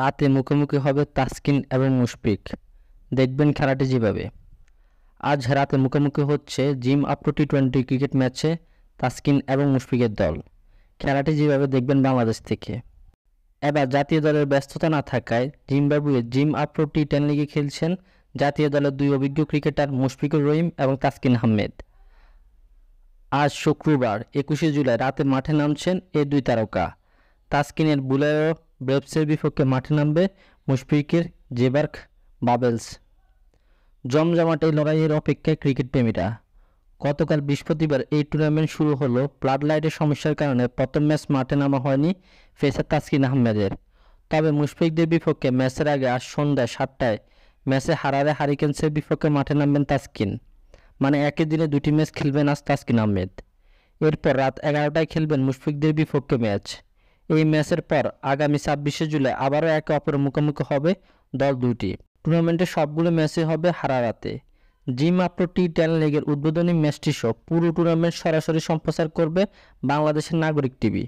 রাতে মুখোমুখি হবে তাসকিন এবং মুশফিক দেখবেন খেলাটি যেভাবে আজ রাতে মুখোমুখি হচ্ছে Zim Afro T twenty cricket ম্যাচে তাসকিন এবং মুশফিকের দল খেলাটি যেভাবে দেখবেন বাংলাদেশ থেকে এবার জাতীয় দলের ব্যস্ততা না থাকায় Zimbabwe Zim Afro T ten লিগে খেলছেন জাতীয় দলের দুই অভিজ্ঞ ক্রিকেটার মুশফিকুর রহিম এবং তাসকিন আহমেদ আজ শুক্রবার একুশে জুলাই রাতে মাঠে নামছেন এ দুই তারকা তাসকিনের বুলেরো ব্রেবসের বিপক্ষে মাঠে নামবে মুশফিকের জেবার্ক বাবেলস জমজমাট এই লড়াইয়ের অপেক্ষায় ক্রিকেট প্রেমীরা গতকাল বৃহস্পতিবার এই টুর্নামেন্ট শুরু হলো ব্লাড লাইটের সমস্যার কারণে প্রথম ম্যাচ মাঠে নামা হয়নি ফেসার তাসকিন আহমেদের তবে মুশফিকদের বিপক্ষে ম্যাচের আগে আজ সন্ধ্যা সাতটায় ম্যাচে হারারে হারিকেন্সের বিপক্ষে মাঠে নামবেন তাসকিন মানে একই দিনে দুটি ম্যাচ খেলবেন আজ তাসকিন আহমেদ এরপর রাত এগারোটায় খেলবেন মুশফিকদের বিপক্ষে ম্যাচ এই ম্যাচের পর আগামী ছাব্বিশে জুলাই আবারও একে অপরের মুখোমুখি হবে দল দুটি টুর্নামেন্টের সবগুলো ম্যাচে হবে হারারাতে জি মাত্র টি টেন লিগের উদ্বোধনী ম্যাচটি সহ পুরো টুর্নামেন্ট সরাসরি সম্প্রচার করবে বাংলাদেশের নাগরিক টিভি